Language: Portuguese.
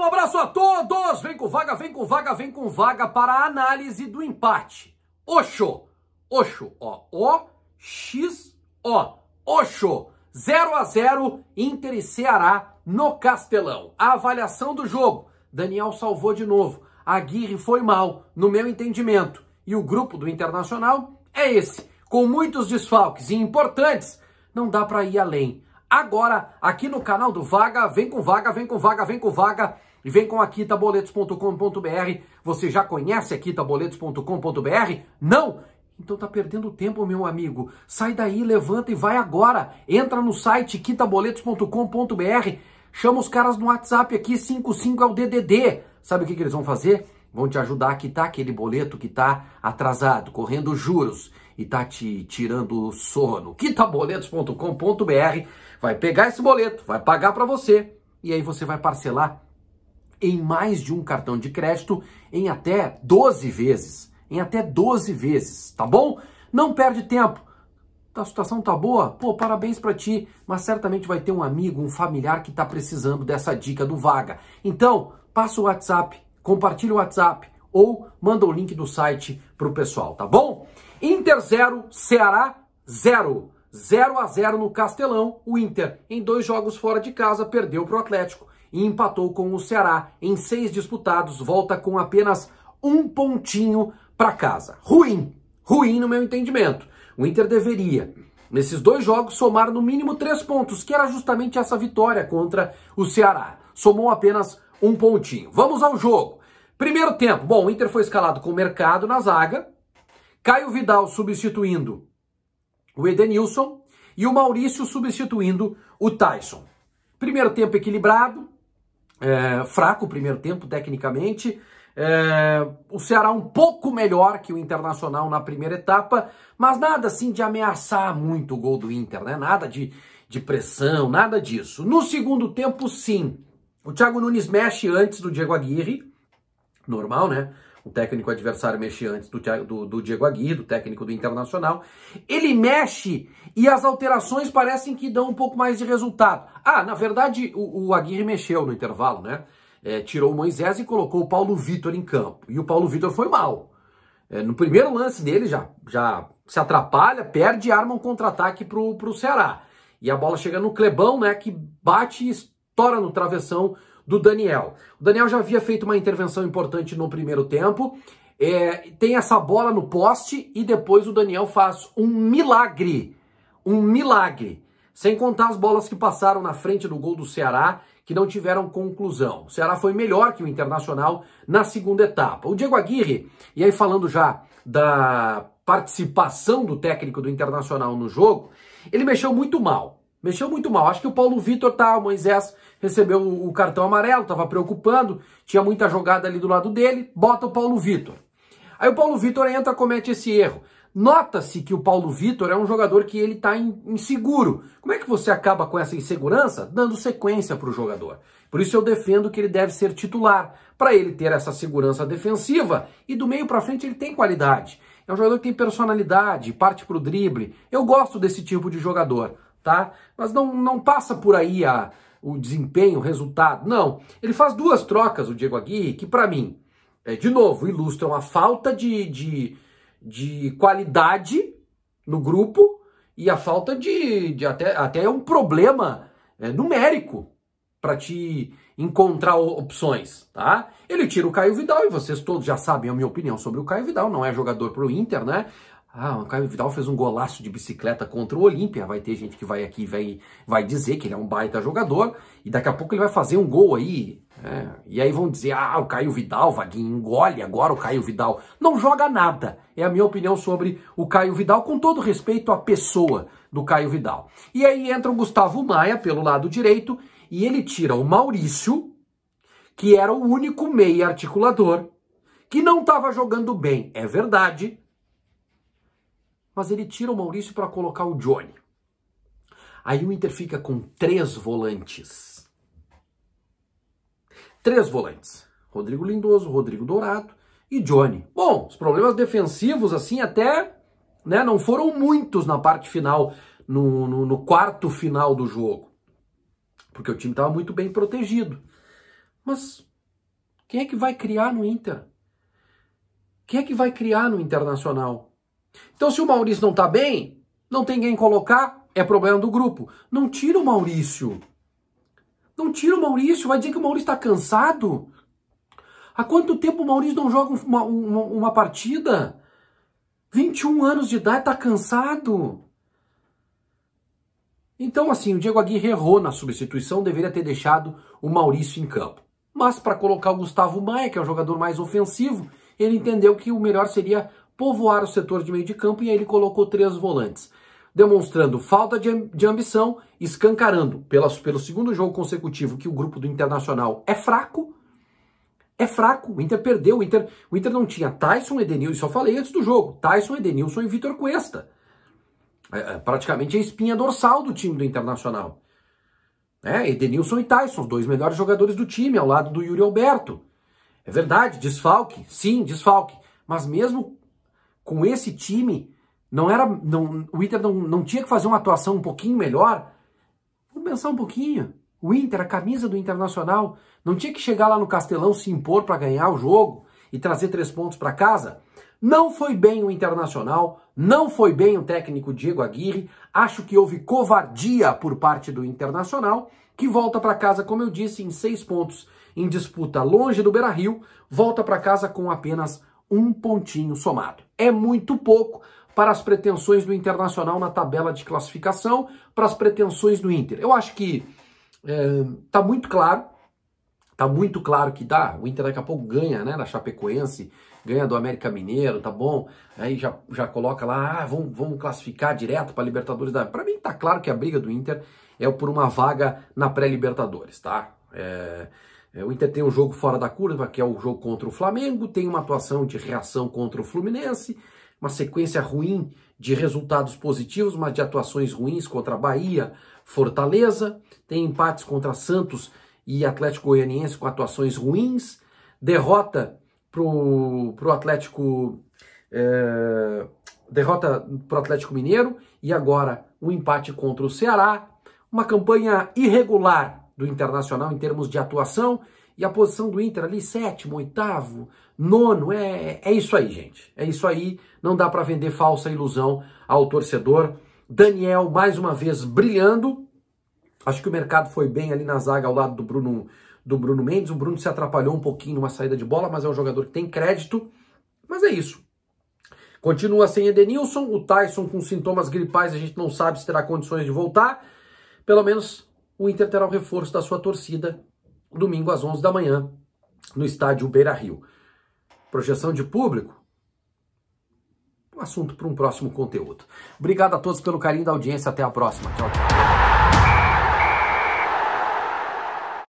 um abraço a todos. Vem com vaga, vem com vaga, vem com vaga para a análise do empate. Oxo. Oxo, ó. O X O. Oxo. 0 a 0 Inter e Ceará no Castelão. A avaliação do jogo. Daniel salvou de novo. Aguirre foi mal, no meu entendimento. E o grupo do Internacional é esse, com muitos desfalques e importantes, não dá para ir além. Agora, aqui no canal do Vaga, vem com vaga, vem com vaga, vem com vaga e vem com a quitaboletos.com.br. Você já conhece a quitaboletos.com.br? Não? Então tá perdendo tempo, meu amigo. Sai daí, levanta e vai agora. Entra no site quitaboletos.com.br. Chama os caras no WhatsApp aqui, 55 é o DDD. Sabe o que, que eles vão fazer? Vão te ajudar a quitar tá aquele boleto que tá atrasado, correndo juros e tá te tirando o sono. Quitaboletos.com.br vai pegar esse boleto, vai pagar para você e aí você vai parcelar em mais de um cartão de crédito em até 12 vezes. Em até 12 vezes, tá bom? Não perde tempo. A situação tá boa? Pô, parabéns para ti, mas certamente vai ter um amigo, um familiar que tá precisando dessa dica do Vaga. Então, passa o WhatsApp, compartilha o WhatsApp ou manda o link do site pro pessoal, tá bom? Inter 0, Ceará 0. 0 a 0 no Castelão, o Inter, em dois jogos fora de casa, perdeu para o Atlético e empatou com o Ceará em seis disputados, volta com apenas um pontinho para casa. Ruim, ruim no meu entendimento. O Inter deveria, nesses dois jogos, somar no mínimo três pontos, que era justamente essa vitória contra o Ceará. Somou apenas um pontinho. Vamos ao jogo. Primeiro tempo. Bom, o Inter foi escalado com o Mercado na zaga. Caio Vidal substituindo o Edenilson e o Maurício substituindo o Tyson. Primeiro tempo equilibrado, é, fraco o primeiro tempo tecnicamente. É, o Ceará um pouco melhor que o Internacional na primeira etapa, mas nada assim de ameaçar muito o gol do Inter, né? Nada de, de pressão, nada disso. No segundo tempo, sim. O Thiago Nunes mexe antes do Diego Aguirre, normal, né? o técnico adversário mexe antes do, do, do Diego Aguirre, o técnico do Internacional. Ele mexe e as alterações parecem que dão um pouco mais de resultado. Ah, na verdade, o, o Aguirre mexeu no intervalo, né? É, tirou o Moisés e colocou o Paulo Vitor em campo. E o Paulo Vitor foi mal. É, no primeiro lance dele já, já se atrapalha, perde e arma um contra-ataque para o Ceará. E a bola chega no Clebão, né? Que bate e estoura no travessão do Daniel. O Daniel já havia feito uma intervenção importante no primeiro tempo. É, tem essa bola no poste e depois o Daniel faz um milagre. Um milagre. Sem contar as bolas que passaram na frente do gol do Ceará, que não tiveram conclusão. O Ceará foi melhor que o Internacional na segunda etapa. O Diego Aguirre, e aí falando já da participação do técnico do Internacional no jogo, ele mexeu muito mal. Mexeu muito mal. Acho que o Paulo Vitor tá, o Moisés recebeu o cartão amarelo, tava preocupando, tinha muita jogada ali do lado dele, bota o Paulo Vitor. Aí o Paulo Vitor entra, comete esse erro. Nota-se que o Paulo Vitor é um jogador que ele está inseguro. Como é que você acaba com essa insegurança? Dando sequência para o jogador. Por isso eu defendo que ele deve ser titular, para ele ter essa segurança defensiva e do meio para frente ele tem qualidade. É um jogador que tem personalidade, parte para o drible. Eu gosto desse tipo de jogador tá? Mas não, não passa por aí a, o desempenho, o resultado, não. Ele faz duas trocas, o Diego Aguirre, que para mim, é, de novo, ilustram a falta de, de, de qualidade no grupo e a falta de, de até, até um problema é, numérico para te encontrar opções, tá? Ele tira o Caio Vidal e vocês todos já sabem a minha opinião sobre o Caio Vidal, não é jogador para o Inter, né? Ah, o Caio Vidal fez um golaço de bicicleta contra o Olímpia. Vai ter gente que vai aqui vai, vai dizer que ele é um baita jogador e daqui a pouco ele vai fazer um gol aí. É, e aí vão dizer: ah, o Caio Vidal, Vaguinho, engole agora o Caio Vidal. Não joga nada. É a minha opinião sobre o Caio Vidal, com todo respeito à pessoa do Caio Vidal. E aí entra o Gustavo Maia pelo lado direito e ele tira o Maurício, que era o único meia articulador, que não estava jogando bem. É verdade mas ele tira o Maurício para colocar o Johnny. Aí o Inter fica com três volantes. Três volantes. Rodrigo Lindoso, Rodrigo Dourado e Johnny. Bom, os problemas defensivos, assim, até né, não foram muitos na parte final, no, no, no quarto final do jogo. Porque o time estava muito bem protegido. Mas quem é que vai criar no Inter? Quem é que vai criar no Internacional? Então, se o Maurício não está bem, não tem quem colocar, é problema do grupo. Não tira o Maurício. Não tira o Maurício. Vai dizer que o Maurício está cansado? Há quanto tempo o Maurício não joga uma, uma, uma partida? 21 anos de idade, está cansado. Então, assim, o Diego Aguirre errou na substituição, deveria ter deixado o Maurício em campo. Mas para colocar o Gustavo Maia, que é o jogador mais ofensivo, ele entendeu que o melhor seria povoar o setor de meio de campo e aí ele colocou três volantes, demonstrando falta de, de ambição, escancarando pelas, pelo segundo jogo consecutivo que o grupo do Internacional é fraco. É fraco, o Inter perdeu, o Inter, o Inter não tinha Tyson, Edenilson, só falei antes do jogo, Tyson, Edenilson e Vitor Cuesta. É, é, praticamente a espinha dorsal do time do Internacional. É, Edenilson e Tyson, os dois melhores jogadores do time, ao lado do Yuri Alberto. É verdade, desfalque, sim, desfalque. Mas mesmo com esse time, não era, não, o Inter não, não tinha que fazer uma atuação um pouquinho melhor? Vamos pensar um pouquinho. O Inter, a camisa do Internacional, não tinha que chegar lá no Castelão se impor para ganhar o jogo e trazer três pontos para casa? Não foi bem o Internacional, não foi bem o técnico Diego Aguirre. Acho que houve covardia por parte do Internacional, que volta para casa, como eu disse, em seis pontos em disputa longe do Beira-Rio, volta para casa com apenas um pontinho somado. É muito pouco para as pretensões do Internacional na tabela de classificação, para as pretensões do Inter. Eu acho que é, tá muito claro, tá muito claro que dá. O Inter daqui a pouco ganha, né, na Chapecoense, ganha do América Mineiro, tá bom? Aí já, já coloca lá, ah, vamos, vamos classificar direto para Libertadores da. Para mim tá claro que a briga do Inter é por uma vaga na pré-Libertadores, tá? É, é, o Inter tem um jogo fora da curva, que é o jogo contra o Flamengo, tem uma atuação de reação contra o Fluminense, uma sequência ruim de resultados positivos, mas de atuações ruins contra Bahia, Fortaleza, tem empates contra Santos e Atlético Goianiense com atuações ruins, derrota para o Atlético. É, derrota o Atlético Mineiro e agora um empate contra o Ceará, uma campanha irregular do Internacional em termos de atuação e a posição do Inter ali, sétimo, oitavo, nono. É, é isso aí, gente. É isso aí. Não dá para vender falsa ilusão ao torcedor. Daniel, mais uma vez, brilhando. Acho que o mercado foi bem ali na zaga ao lado do Bruno, do Bruno Mendes. O Bruno se atrapalhou um pouquinho numa saída de bola, mas é um jogador que tem crédito. Mas é isso. Continua sem Edenilson. O Tyson com sintomas gripais, a gente não sabe se terá condições de voltar. Pelo menos o Inter terá o reforço da sua torcida domingo às 11 da manhã no estádio Beira Rio. Projeção de público? Um assunto para um próximo conteúdo. Obrigado a todos pelo carinho da audiência. Até a próxima. Tchau, tchau.